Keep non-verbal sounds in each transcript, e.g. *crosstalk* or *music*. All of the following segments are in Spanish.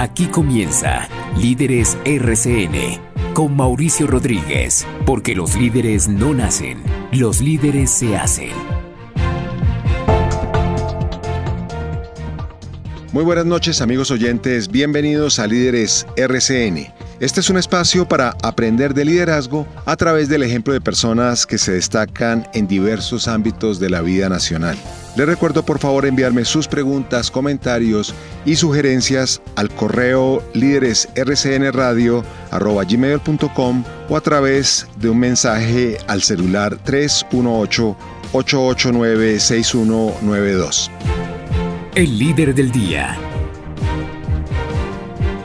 Aquí comienza Líderes RCN con Mauricio Rodríguez, porque los líderes no nacen, los líderes se hacen. Muy buenas noches amigos oyentes, bienvenidos a Líderes RCN. Este es un espacio para aprender de liderazgo a través del ejemplo de personas que se destacan en diversos ámbitos de la vida nacional. Les recuerdo por favor enviarme sus preguntas, comentarios y sugerencias al correo líderesrcnradio.com o a través de un mensaje al celular 318-889-6192. El líder del día.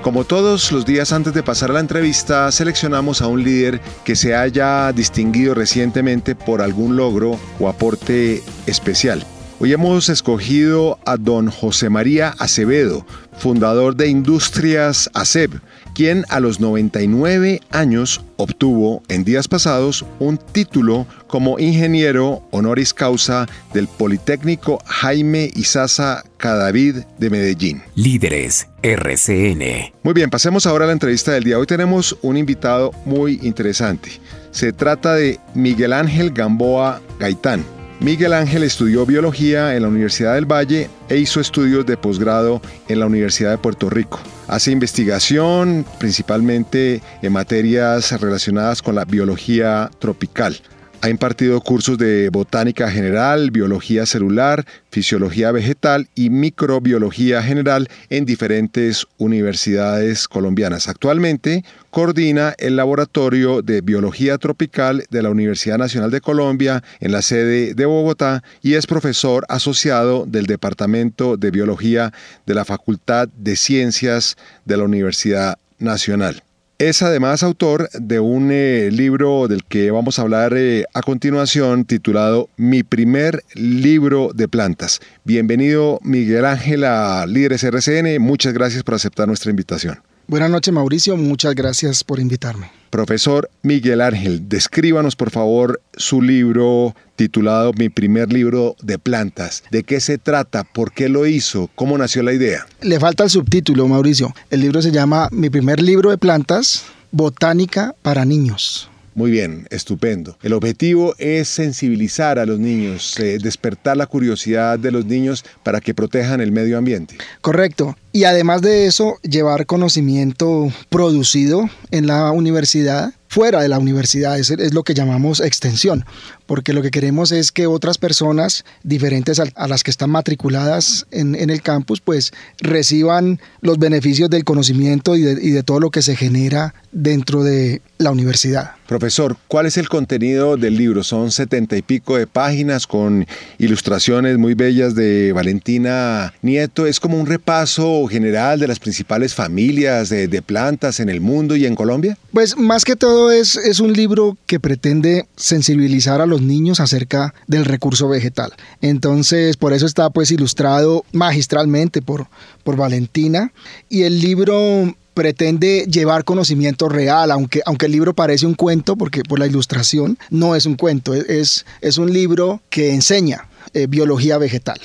Como todos los días antes de pasar la entrevista, seleccionamos a un líder que se haya distinguido recientemente por algún logro o aporte especial. Hoy hemos escogido a don José María Acevedo, fundador de Industrias ACEB, quien a los 99 años obtuvo en días pasados un título como ingeniero honoris causa del Politécnico Jaime Isaza Cadavid de Medellín. Líderes RCN. Muy bien, pasemos ahora a la entrevista del día. Hoy tenemos un invitado muy interesante. Se trata de Miguel Ángel Gamboa Gaitán. Miguel Ángel estudió biología en la Universidad del Valle e hizo estudios de posgrado en la Universidad de Puerto Rico. Hace investigación principalmente en materias relacionadas con la biología tropical. Ha impartido cursos de botánica general, biología celular, fisiología vegetal y microbiología general en diferentes universidades colombianas. Actualmente coordina el Laboratorio de Biología Tropical de la Universidad Nacional de Colombia en la sede de Bogotá y es profesor asociado del Departamento de Biología de la Facultad de Ciencias de la Universidad Nacional. Es además autor de un eh, libro del que vamos a hablar eh, a continuación titulado Mi primer libro de plantas. Bienvenido Miguel Ángel a Líderes RCN, muchas gracias por aceptar nuestra invitación. Buenas noches, Mauricio. Muchas gracias por invitarme. Profesor Miguel Ángel, descríbanos por favor su libro titulado Mi primer libro de plantas. ¿De qué se trata? ¿Por qué lo hizo? ¿Cómo nació la idea? Le falta el subtítulo, Mauricio. El libro se llama Mi primer libro de plantas, Botánica para Niños. Muy bien, estupendo. El objetivo es sensibilizar a los niños, eh, despertar la curiosidad de los niños para que protejan el medio ambiente. Correcto. Y además de eso, llevar conocimiento producido en la universidad fuera de la universidad, es lo que llamamos extensión, porque lo que queremos es que otras personas diferentes a, las que están matriculadas en, el campus, pues reciban los beneficios del conocimiento y de, todo lo que se genera dentro de la universidad. Profesor, ¿cuál es el contenido del libro? Son setenta y pico de páginas con ilustraciones muy bellas de Valentina Nieto. Es como un repaso general de las principales familias de, plantas en el mundo y en Colombia. Pues más que todo es, es un libro que pretende sensibilizar a los los niños acerca del recurso vegetal. Entonces, por eso está pues ilustrado magistralmente por, por Valentina y el libro pretende llevar conocimiento real, aunque, aunque el libro parece un cuento, porque por la ilustración no es un cuento, es, es un libro que enseña eh, biología vegetal.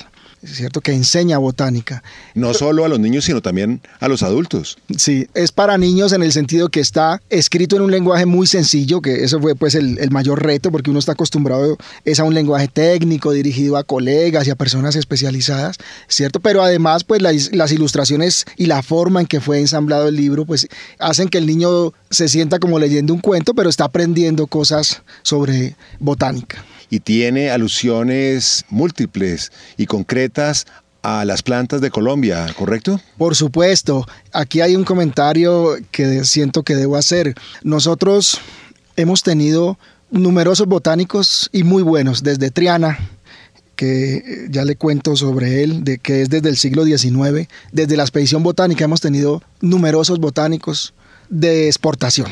¿cierto? Que enseña botánica. No solo a los niños, sino también a los adultos. Sí, es para niños en el sentido que está escrito en un lenguaje muy sencillo, que eso fue pues el, mayor reto, porque uno está acostumbrado es a un lenguaje técnico dirigido a colegas y a personas especializadas, ¿cierto? Pero además pues las, las ilustraciones y la forma en que fue ensamblado el libro pues hacen que el niño se sienta como leyendo un cuento, pero está aprendiendo cosas sobre botánica y tiene alusiones múltiples y concretas a las plantas de Colombia, ¿correcto? Por supuesto. Aquí hay un comentario que siento que debo hacer. Nosotros hemos tenido numerosos botánicos y muy buenos, desde Triana, que ya le cuento sobre él, de que es desde el siglo XIX, desde la expedición botánica hemos tenido numerosos botánicos de exportación.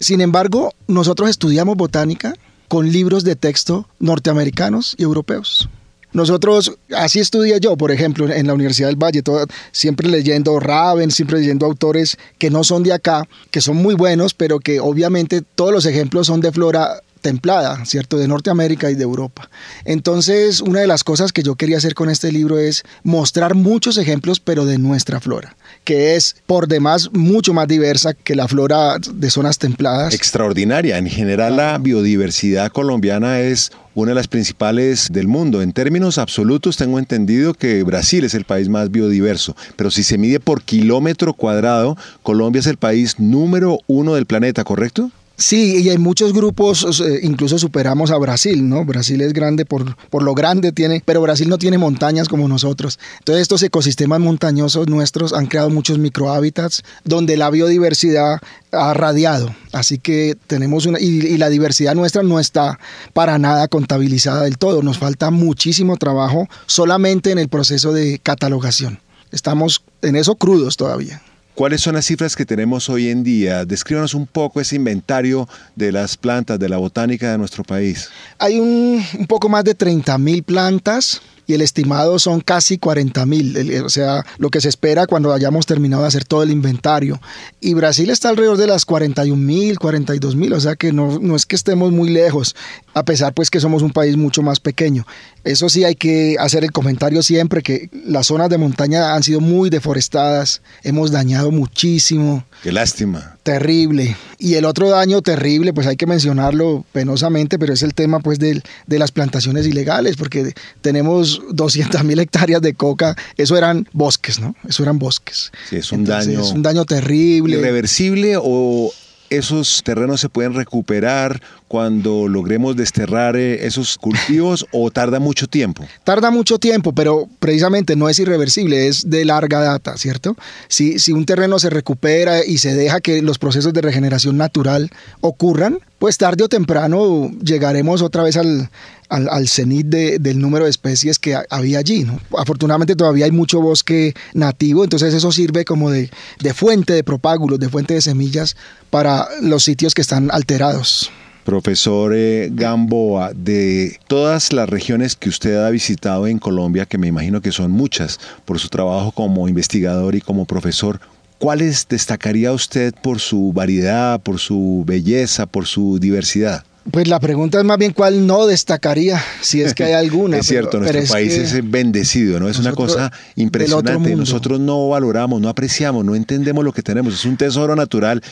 Sin embargo, nosotros estudiamos botánica con libros de texto norteamericanos y europeos. Nosotros, así estudié yo, por ejemplo, en la Universidad del Valle, siempre leyendo Raven, siempre leyendo autores que no son de acá, que son muy buenos, pero que obviamente todos los ejemplos son de flora templada, ¿cierto? De Norteamérica y de Europa. Entonces, una de las cosas que yo quería hacer con este libro es mostrar muchos ejemplos, pero de nuestra flora, que es por demás mucho más diversa que la flora de zonas templadas. Extraordinaria. En general, la biodiversidad colombiana es una de las principales del mundo. En términos absolutos, tengo entendido que Brasil es el país más biodiverso, pero si se mide por kilómetro cuadrado, Colombia es el país número uno del planeta, ¿correcto? Sí, y hay muchos grupos, incluso superamos a Brasil, ¿no? Brasil es grande por, por lo grande tiene, pero Brasil no tiene montañas como nosotros. Entonces estos ecosistemas montañosos nuestros han creado muchos microhábitats donde la biodiversidad ha radiado. Así que tenemos una, y, y la diversidad nuestra no está para nada contabilizada del todo. Nos falta muchísimo trabajo solamente en el proceso de catalogación. Estamos en eso crudos todavía. ¿Cuáles son las cifras que tenemos hoy en día? Descríbanos un poco ese inventario de las plantas, de la botánica de nuestro país. Hay un, poco más de mil plantas y el estimado son casi 40 mil, o sea, lo que se espera cuando hayamos terminado de hacer todo el inventario. Y Brasil está alrededor de las 41 mil, 42 mil, o sea que no, no, es que estemos muy lejos, a pesar pues que somos un país mucho más pequeño. Eso sí hay que hacer el comentario siempre que las zonas de montaña han sido muy deforestadas, hemos dañado muchísimo. Qué lástima. Terrible. Y el otro daño terrible, pues hay que mencionarlo penosamente, pero es el tema pues de, de las plantaciones ilegales, porque tenemos 200 mil hectáreas de coca, eso eran bosques, ¿no? Eso eran bosques. Sí, es un daño. Es un daño terrible. ¿Irreversible o esos terrenos se pueden recuperar cuando logremos desterrar eh, esos cultivos o tarda mucho tiempo? Tarda mucho tiempo, pero precisamente no es irreversible, es de larga data, ¿cierto? Si, si un terreno se recupera y se deja que los procesos de regeneración natural ocurran, pues tarde o temprano llegaremos otra vez al, al, al cenit del número de especies que había allí. Afortunadamente todavía hay mucho bosque nativo, entonces eso sirve como de, de fuente de propágulos, de fuente de semillas para los sitios que están alterados profesor eh, Gamboa, de todas las regiones que usted ha visitado en Colombia, que me imagino que son muchas, por su trabajo como investigador y como profesor, ¿cuáles destacaría usted por su variedad, por su belleza, por su diversidad? Pues la pregunta es más bien cuál no destacaría, si es que hay *laughs* alguna. es cierto, nuestro país es, bendecido, ¿no? Es una cosa impresionante. Nosotros no valoramos, no apreciamos, no entendemos lo que tenemos. Es un tesoro natural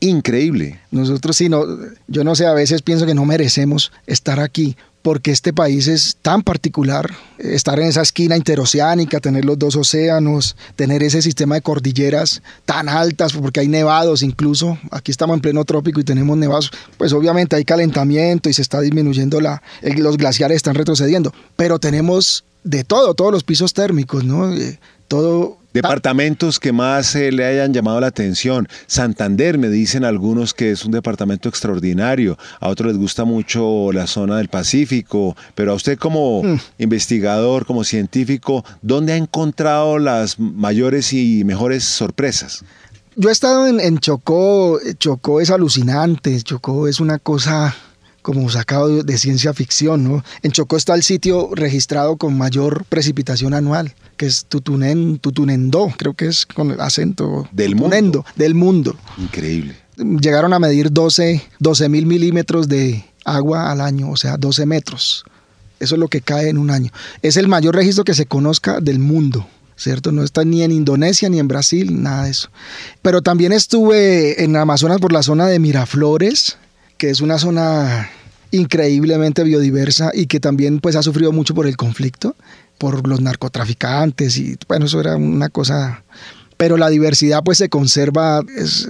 increíble. Nosotros sí, yo no sé, a veces pienso que no merecemos estar aquí porque este país es tan particular, estar en esa esquina interoceánica, tener los dos océanos, tener ese sistema de cordilleras tan altas, porque hay nevados incluso, aquí estamos en pleno trópico y tenemos nevados, pues obviamente hay calentamiento y se está disminuyendo la, eh, los glaciares están retrocediendo, pero tenemos de todo, todos los pisos térmicos, ¿no? Eh, todo Departamentos que más eh, le hayan llamado la atención. Santander, me dicen algunos que es un departamento extraordinario. A otros les gusta mucho la zona del Pacífico. Pero a usted como mm. investigador, como científico, ¿dónde ha encontrado las mayores y mejores sorpresas? Yo he estado en Chocó. Eh, Chocó es alucinante. Chocó es una cosa como sacado de ciencia ficción. ¿no? En Chocó está el sitio registrado con mayor precipitación anual, que es Tutunen, Tutunendo, creo que es con el acento. Del mundo. Del mundo. Increíble. Llegaron a medir 12 mil milímetros de agua al año, o sea, 12 metros. Eso es lo que cae en un año. Es el mayor registro que se conozca del mundo. ¿cierto? No está ni en Indonesia ni en Brasil, nada de eso. Pero también estuve en Amazonas por la zona de Miraflores, que es una zona increíblemente biodiversa y que también pues ha sufrido mucho por el conflicto, por los narcotraficantes y bueno, eso era una cosa, pero la diversidad pues se conserva,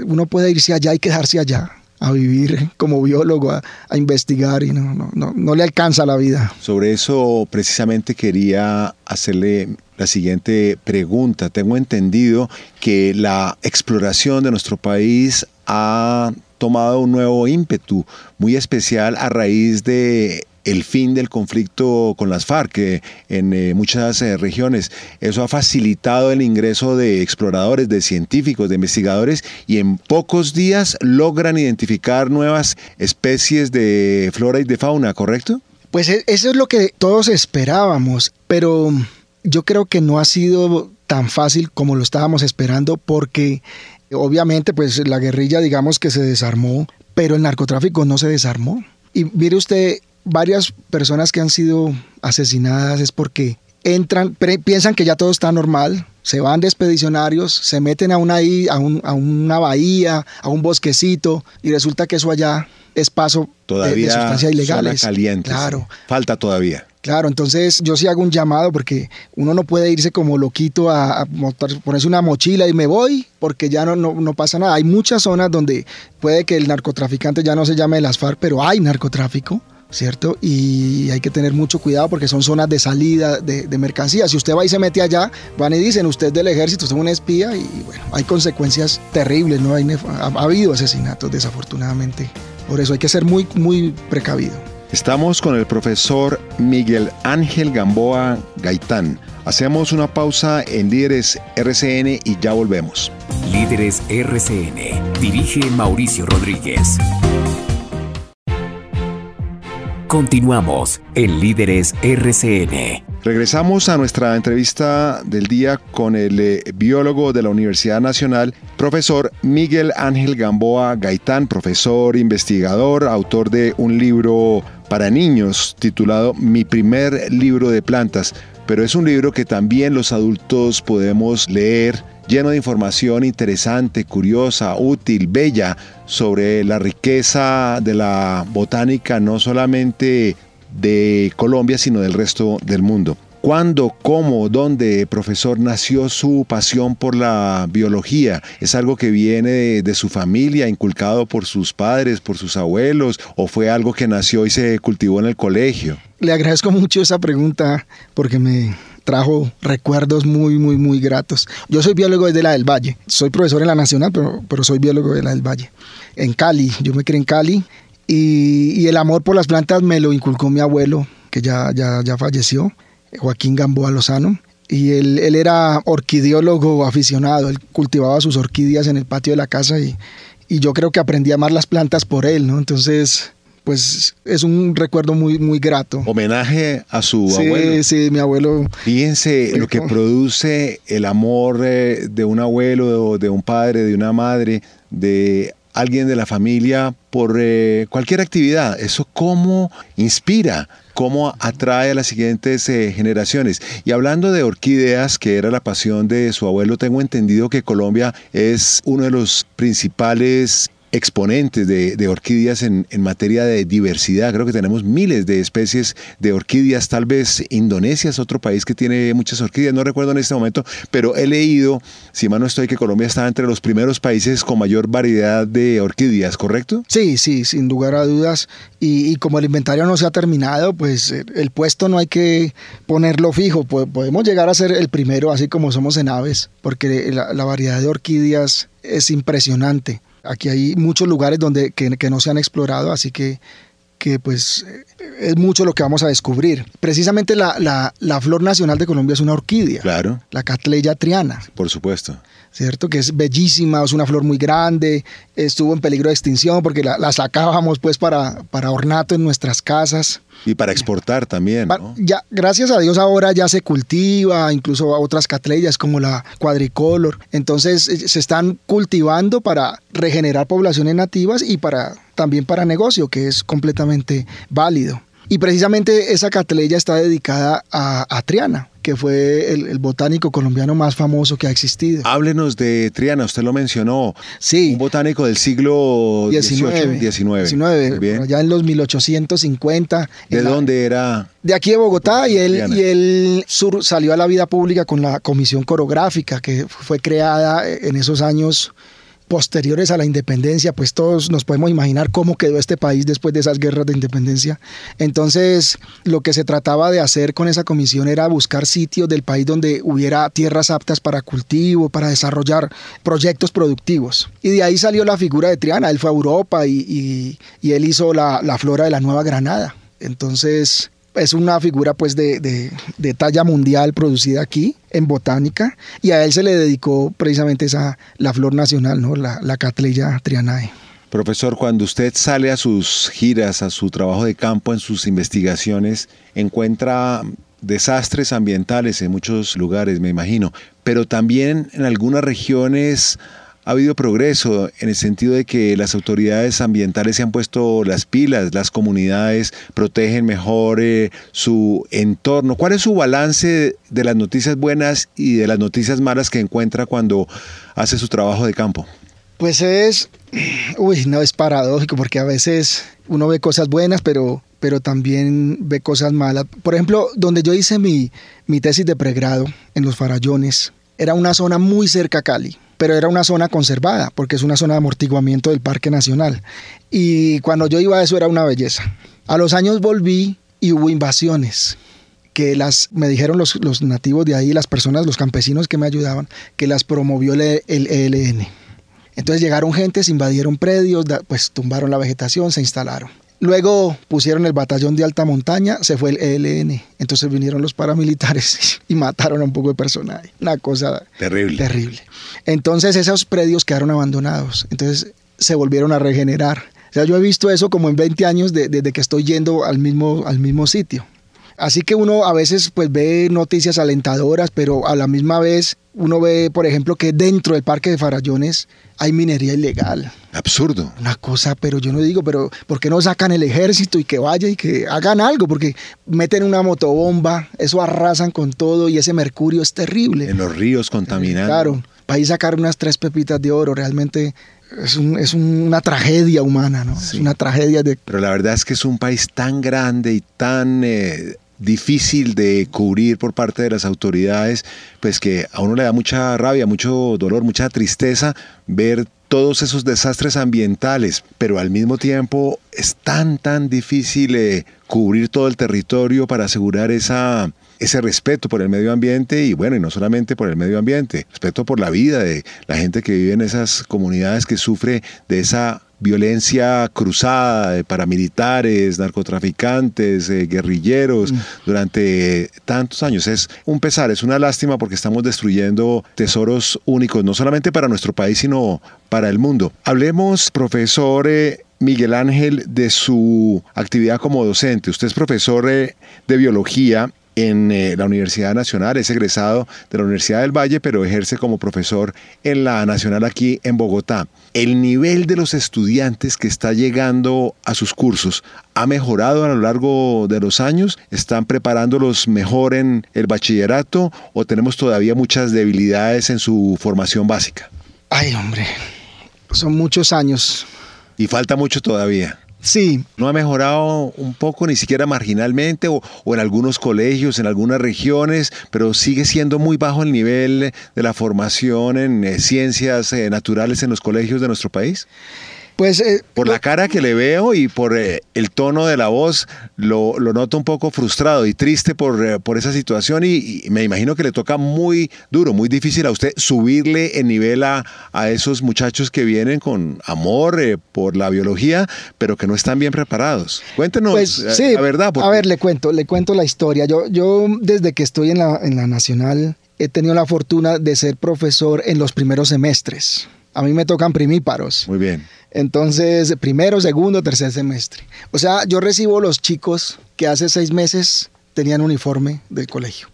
uno puede irse allá y quedarse allá a vivir como biólogo, a, investigar y no, no, no, no le alcanza la vida. Sobre eso precisamente quería hacerle la siguiente pregunta. Tengo entendido que la exploración de nuestro país ha tomado un nuevo ímpetu, muy especial a raíz de el fin del conflicto con las FARC en eh, muchas eh, regiones. Eso ha facilitado el ingreso de exploradores, de científicos, de investigadores y en pocos días logran identificar nuevas especies de flora y de fauna, ¿correcto? Pues e, eso es lo que todos esperábamos, pero yo creo que no ha sido tan fácil como lo estábamos esperando porque Obviamente, pues la guerrilla, digamos que se desarmó, pero el narcotráfico no se desarmó. Y mire usted, varias personas que han sido asesinadas es porque entran, piensan que ya todo está normal, se van de expedicionarios, se meten a una, a, una bahía, a un bosquecito, y resulta que eso allá es paso todavía de, sustancias ilegales. claro. Falta todavía. Claro, entonces yo sí hago un llamado porque uno no puede irse como loquito a, ponerse una mochila y me voy porque ya no, no, pasa nada. Hay muchas zonas donde puede que el narcotraficante ya no se llame las FARC, pero hay narcotráfico. ¿Cierto? Y hay que tener mucho cuidado porque son zonas de salida de, de mercancías. Si usted va y se mete allá, van y dicen, usted es del ejército, usted es un espía y bueno, hay consecuencias terribles, ¿no? Hay ha, ha habido asesinatos desafortunadamente. Por eso hay que ser muy, muy precavido. Estamos con el profesor Miguel Ángel Gamboa Gaitán. Hacemos una pausa en Líderes RCN y ya volvemos. Líderes RCN. Dirige Mauricio Rodríguez. Continuamos en Líderes RCN. Regresamos a nuestra entrevista del día con el eh, biólogo de la Universidad Nacional, profesor Miguel Ángel Gamboa Gaitán, profesor, investigador, autor de un libro para niños titulado Mi primer libro de plantas, pero es un libro que también los adultos podemos leer lleno de información interesante, curiosa, útil, bella sobre la riqueza de la botánica, no solamente de Colombia, sino del resto del mundo cuándo, cómo, dónde, profesor, nació su pasión por la biología? ¿Es algo que viene de, su familia, inculcado por sus padres, por sus abuelos, o fue algo que nació y se cultivó en el colegio? Le agradezco mucho esa pregunta porque me trajo recuerdos muy, muy, muy gratos. Yo soy biólogo desde la del Valle. Soy profesor en la Nacional, pero, pero soy biólogo de la del Valle. En Cali, yo me crié en Cali y, y el amor por las plantas me lo inculcó mi abuelo, que ya, ya, ya falleció. Joaquín Gamboa Lozano. Y él, era orquidiólogo aficionado, él cultivaba sus orquídeas en el patio de la casa y, yo creo que aprendí a amar las plantas por él, ¿no? Entonces, pues es un recuerdo muy, muy grato. Homenaje a su abuelo. Sí, mi abuelo. Fíjense lo que produce el amor eh, de un abuelo, de un padre, de una madre, de alguien de la familia por eh, cualquier actividad. Eso cómo inspira cómo atrae a las siguientes eh, generaciones. Y hablando de orquídeas, que era la pasión de su abuelo, tengo entendido que Colombia es uno de los principales exponentes de, orquídeas en, materia de diversidad. Creo que tenemos miles de especies de orquídeas. Tal vez Indonesia es otro país que tiene muchas orquídeas, no recuerdo en este momento, pero he leído, si mal no estoy, que Colombia está entre los primeros países con mayor variedad de orquídeas, ¿correcto? Sí, sí, sin lugar a dudas. Y, como el inventario no se ha terminado, pues eh, el puesto no hay que ponerlo fijo. Podemos llegar a ser el primero, así como somos en aves, porque la variedad de orquídeas es impresionante aquí hay muchos lugares donde, que, no se han explorado, así que que pues eh, es mucho lo que vamos a descubrir. Precisamente la, la, flor nacional de Colombia es una orquídea. Claro. La Catleya triana. Por supuesto. ¿cierto? Que es bellísima, es una flor muy grande, estuvo en peligro de extinción porque la, sacábamos pues para, para ornato en nuestras casas. Y para exportar también. Ya, gracias a Dios ahora ya se cultiva, incluso otras catleyas como la cuadricolor. Entonces eh, se están cultivando para regenerar poblaciones nativas y para también para negocio, que es completamente válido. Y precisamente esa catleya está dedicada a, Triana, que fue el, botánico colombiano más famoso que ha existido. Háblenos de Triana, usted lo mencionó. Sí. Un botánico del siglo XIX. XIX. ya en los 1850. ¿De dónde era? De aquí de Bogotá, y él, y sur, salió a la vida pública con la Comisión coreográfica que fue creada eh, en esos años posteriores a la independencia, pues todos nos podemos imaginar cómo quedó este país después de esas guerras de independencia. Entonces, lo que se trataba de hacer con esa comisión era buscar sitios del país donde hubiera tierras aptas para cultivo, para desarrollar proyectos productivos. Y de ahí salió la figura de Triana, él fue a Europa y, él hizo la flora de la Nueva Granada. Entonces, es una figura pues de, de, talla mundial producida aquí en botánica y a él se le dedicó precisamente esa, la flor nacional, ¿no? la, la Catleya trianae. Profesor, cuando usted sale a sus giras, a su trabajo de campo, en sus investigaciones, encuentra desastres ambientales en muchos lugares, me imagino, pero también en algunas regiones ha habido progreso en el sentido de que las autoridades ambientales se han puesto las pilas, las comunidades protegen mejor eh, su entorno. ¿Cuál es su balance de las noticias buenas y de las noticias malas que encuentra cuando hace su trabajo de campo? Pues es, *clears throat* uy, no es paradójico porque a veces uno ve cosas buenas, pero, pero también ve cosas malas. Por ejemplo, donde yo hice mi, mi tesis de pregrado en los farallones, era una zona muy cerca a Cali pero era una zona conservada, porque es una zona de amortiguamiento del Parque Nacional. Y cuando yo iba a eso era una belleza. A los años volví y hubo invasiones que las, me dijeron los, nativos de ahí, las personas, los campesinos que me ayudaban, que las promovió el, el ELN. Entonces llegaron gentes, invadieron predios, pues tumbaron la vegetación, se instalaron. Luego pusieron el batallón de alta montaña, se fue el ELN. Entonces vinieron los paramilitares *laughs* y mataron a un poco de personal. Una cosa terrible. terrible. Entonces esos predios quedaron abandonados. Entonces se volvieron a regenerar. O sea, yo he visto eso como en 20 años desde que estoy yendo al mismo, al mismo sitio. Así que uno a veces pues ve noticias alentadoras, pero a la misma vez uno ve, por ejemplo, que dentro del parque de Farallones hay minería ilegal. Absurdo. Una cosa, pero yo no digo, pero ¿por qué no sacan el ejército y que vaya y que hagan algo? Porque meten una motobomba, eso arrasan con todo y ese mercurio es terrible. En los ríos contaminados. Claro, para a sacar unas tres pepitas de oro, realmente es, un, es, una tragedia humana, ¿no? Es una tragedia de... Pero la verdad es que es un país tan grande y tan eh, difícil de cubrir por parte de las autoridades, pues que a uno le da mucha rabia, mucho dolor, mucha tristeza ver todos esos desastres ambientales, pero al mismo tiempo es tan, tan difícil eh, cubrir todo el territorio para asegurar esa, ese respeto por el medio ambiente y bueno, y no solamente por el medio ambiente, respeto por la vida de la gente que vive en esas comunidades que sufre de esa violencia cruzada de paramilitares, narcotraficantes, eh, guerrilleros mm. durante tantos años. Es un pesar, es una lástima porque estamos destruyendo tesoros únicos, no solamente para nuestro país, sino para el mundo. Hablemos, profesor, eh, Miguel Ángel de su actividad como docente. Usted es profesor eh, de biología en eh, la Universidad Nacional, es egresado de la Universidad del Valle, pero ejerce como profesor en la Nacional aquí en Bogotá. El nivel de los estudiantes que está llegando a sus cursos ha mejorado a lo largo de los años, están preparándolos mejor en el bachillerato o tenemos todavía muchas debilidades en su formación básica. Ay, hombre, son muchos años. Y falta mucho todavía. Sí, no ha mejorado un poco, ni siquiera marginalmente, o, en algunos colegios, en algunas regiones, pero sigue siendo muy bajo el nivel de la formación en eh, ciencias eh, naturales en los colegios de nuestro país. Pues, eh, por la cara que le veo y por eh, el tono de la voz, lo, lo, noto un poco frustrado y triste por, eh, por esa situación y, me imagino que le toca muy duro, muy difícil a usted subirle el nivel a, a esos muchachos que vienen con amor por la biología, pero que no están bien preparados. Cuéntenos pues, la, verdad. A ver, le cuento, le cuento la historia. Yo, yo desde que estoy en la, en la Nacional he tenido la fortuna de ser profesor en los primeros semestres. A mí me tocan primíparos. Muy bien. Entonces, primero, segundo, tercer semestre. O sea, yo recibo los chicos que hace seis meses tenían uniforme del colegio.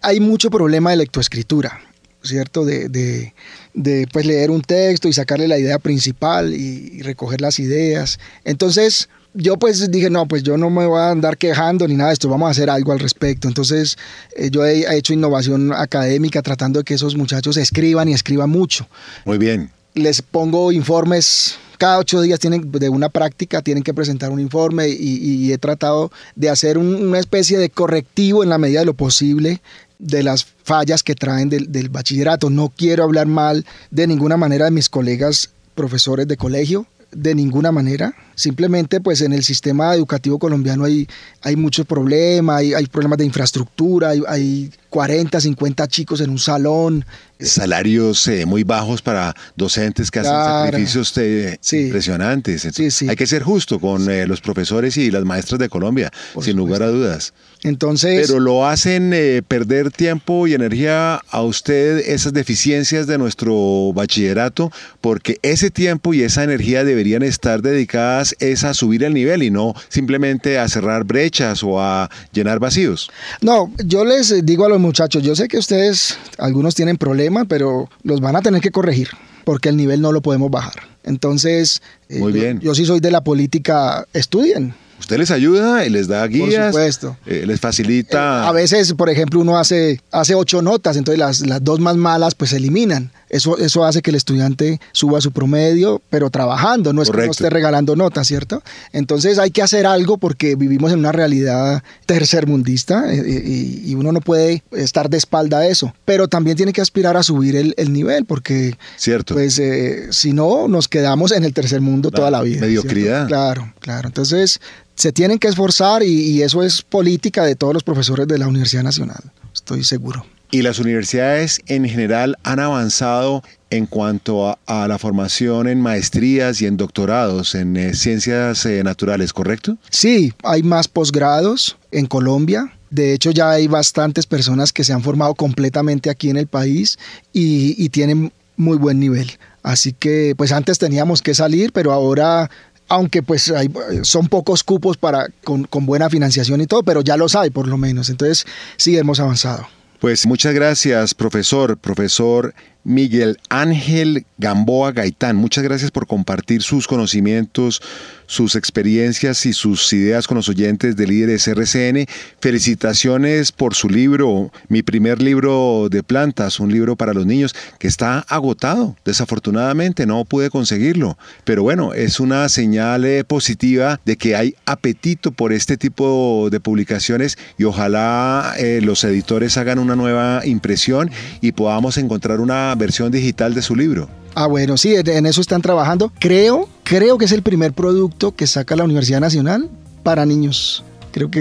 Hay mucho problema de lectoescritura, ¿cierto? De, de, pues, leer un texto y sacarle la idea principal y recoger las ideas. Entonces, yo pues dije, no, pues yo no me voy a andar quejando ni nada de esto, vamos a hacer algo al respecto. Entonces eh, yo he, hecho innovación académica tratando de que esos muchachos escriban y escriban mucho. Muy bien. Les pongo informes cada ocho días tienen de una práctica tienen que presentar un informe y, he tratado de hacer una especie de correctivo en la medida de lo posible de las fallas que traen del bachillerato. No quiero hablar mal de ninguna manera de mis colegas profesores de colegio, de ninguna manera. Simplemente pues en el sistema educativo colombiano hay, hay muchos problemas, hay, hay problemas de infraestructura, hay, 40, 50 chicos en un salón. Salarios eh, muy bajos para docentes que hacen sacrificios eh, impresionantes. Hay que ser justo con eh, los profesores y las maestras de Colombia, sin lugar a dudas. Entonces, Pero lo hacen perder tiempo y energía a usted esas deficiencias de nuestro bachillerato, porque ese tiempo y esa energía de deberían estar dedicadas es a subir el nivel y no simplemente a cerrar brechas o a llenar vacíos. No, yo les digo a los muchachos, yo sé que ustedes, algunos tienen problemas, pero los van a tener que corregir porque el nivel no lo podemos bajar. Entonces, eh, Muy bien. Yo, sí soy de la política, estudien. Usted les ayuda y les da guías. Por supuesto. Eh, les facilita. Eh, a veces, por ejemplo, uno hace, hace ocho notas, entonces las, las, dos más malas pues se eliminan. Eso, eso hace que el estudiante suba su promedio, pero trabajando, no es que no esté regalando notas, ¿cierto? Entonces hay que hacer algo porque vivimos en una realidad tercermundista eh, eh, y, y uno no puede estar de espalda a eso, pero también tiene que aspirar a subir el, nivel porque, cierto. pues, eh, si no, nos quedamos en el tercer mundo toda la vida. Mediocridad. Claro, claro. Entonces, se tienen que esforzar y eso es política de todos los profesores de la Universidad Nacional, estoy seguro y las universidades en general han avanzado en cuanto a, la formación en maestrías y en doctorados en eh, ciencias eh, naturales, ¿correcto? Sí, hay más posgrados en Colombia. De hecho, ya hay bastantes personas que se han formado completamente aquí en el país y, tienen muy buen nivel. Así que, pues antes teníamos que salir, pero ahora aunque pues hay, son pocos cupos para, con, buena financiación y todo, pero ya los hay por lo menos. Entonces sí hemos avanzado. Pues muchas gracias, profesor, profesor Miguel Ángel Gamboa Gaitán. Muchas gracias por compartir sus conocimientos, sus experiencias y sus ideas con los oyentes de Líderes RCN. Felicitaciones por su libro, mi primer libro de plantas, un libro para los niños que está agotado. Desafortunadamente no pude conseguirlo, pero bueno, es una señal eh, positiva de que hay apetito por este tipo de publicaciones y ojalá eh, los editores hagan una nueva impresión y podamos encontrar una versión digital de su libro. Ah, bueno, sí, en eso están trabajando. Creo, creo que es el primer producto que saca la Universidad Nacional para niños. Creo que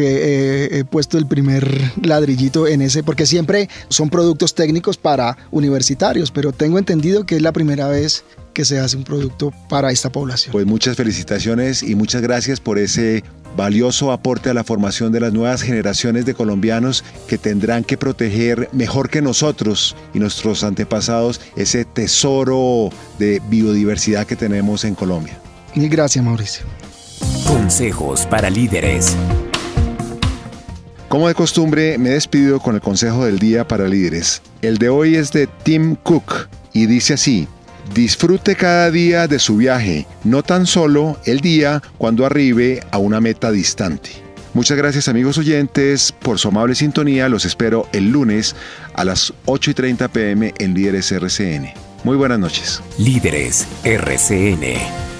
eh, he, puesto el primer ladrillito en ese, porque siempre son productos técnicos para universitarios, pero tengo entendido que es la primera vez que se hace un producto para esta población. Pues muchas felicitaciones y muchas gracias por ese valioso aporte a la formación de las nuevas generaciones de colombianos que tendrán que proteger mejor que nosotros y nuestros antepasados ese tesoro de biodiversidad que tenemos en Colombia. Mil gracias, Mauricio. Consejos para líderes. Como de costumbre, me despido con el consejo del día para líderes. El de hoy es de Tim Cook y dice así, disfrute cada día de su viaje, no tan solo el día cuando arribe a una meta distante. Muchas gracias amigos oyentes por su amable sintonía, los espero el lunes a las 8 y 30 pm en Líderes RCN. Muy buenas noches. Líderes RCN.